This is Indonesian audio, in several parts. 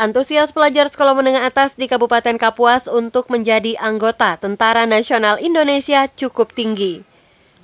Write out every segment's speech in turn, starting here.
Antusias pelajar sekolah menengah atas di Kabupaten Kapuas untuk menjadi anggota Tentara Nasional Indonesia cukup tinggi.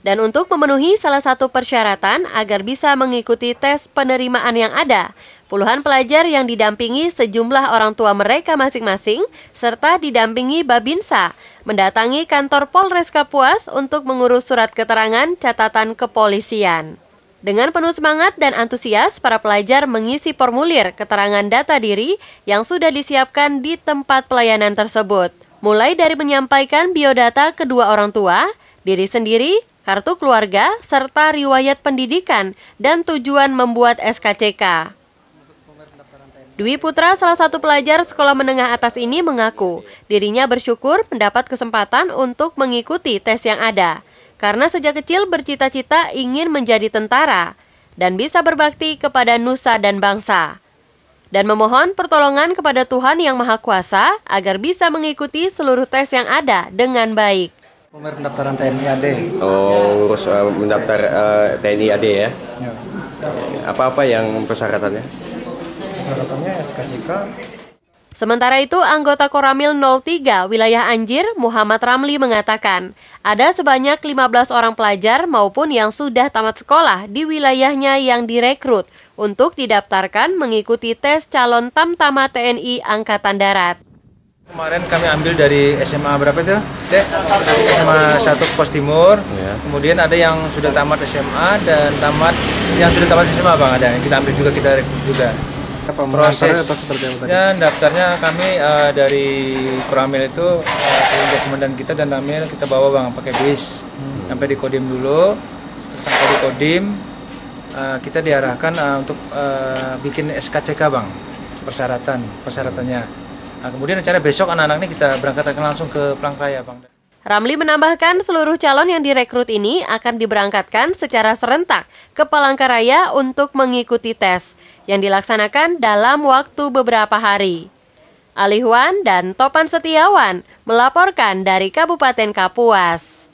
Dan untuk memenuhi salah satu persyaratan agar bisa mengikuti tes penerimaan yang ada, puluhan pelajar yang didampingi sejumlah orang tua mereka masing-masing serta didampingi Babinsa mendatangi kantor Polres Kapuas untuk mengurus surat keterangan catatan kepolisian. Dengan penuh semangat dan antusias, para pelajar mengisi formulir keterangan data diri yang sudah disiapkan di tempat pelayanan tersebut. Mulai dari menyampaikan biodata kedua orang tua, diri sendiri, kartu keluarga, serta riwayat pendidikan dan tujuan membuat SKCK. Dwi Putra, salah satu pelajar sekolah menengah atas ini mengaku dirinya bersyukur mendapat kesempatan untuk mengikuti tes yang ada karena sejak kecil bercita-cita ingin menjadi tentara dan bisa berbakti kepada nusa dan bangsa. Dan memohon pertolongan kepada Tuhan Yang Maha Kuasa agar bisa mengikuti seluruh tes yang ada dengan baik. Pendaftaran TNI AD. Oh, urus uh, mendaftar uh, eh, TNI AD ya? ya? Apa-apa ya. yang persyaratannya? Persyaratannya SKCK, Sementara itu, anggota Koramil 03 wilayah Anjir, Muhammad Ramli mengatakan, ada sebanyak 15 orang pelajar maupun yang sudah tamat sekolah di wilayahnya yang direkrut untuk didaftarkan mengikuti tes calon tamtama TNI Angkatan Darat. Kemarin kami ambil dari SMA berapa itu? SMA 1 Pos Timur. Iya. Kemudian ada yang sudah tamat SMA dan tamat yang sudah tamat SMA Bang ada. Kita ambil juga kita rekrut juga apa proses Dan daftarnya kami uh, dari Kuramil itu uh, komandan kita dan Tamil kita bawa bang pakai bis hmm. sampai di Kodim dulu setelah sampai di Kodim uh, kita diarahkan uh, untuk uh, bikin SKCK bang persyaratan persyaratannya nah, kemudian rencana besok anak-anak ini kita berangkatkan langsung ke Pelangkaya bang Ramli menambahkan seluruh calon yang direkrut ini akan diberangkatkan secara serentak ke Palangkaraya untuk mengikuti tes yang dilaksanakan dalam waktu beberapa hari. Alihwan dan Topan Setiawan melaporkan dari Kabupaten Kapuas.